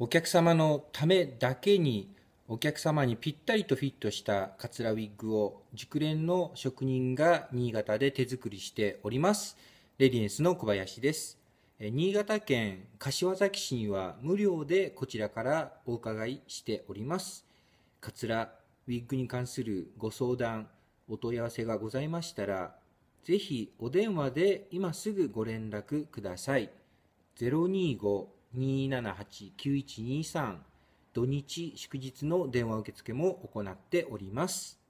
お客様のためだけにお客様にぴったりとフィットしたカツラウィッグを熟練の職人が新潟で手作りしております。レディエンスの小林です。新潟県柏崎市には無料でこちらからお伺いしております。カツラ、ウィッグに関するご相談、お問い合わせがございましたら、ぜひお電話で今すぐご連絡ください。025 278-9123土日祝日の電話受付も行っております。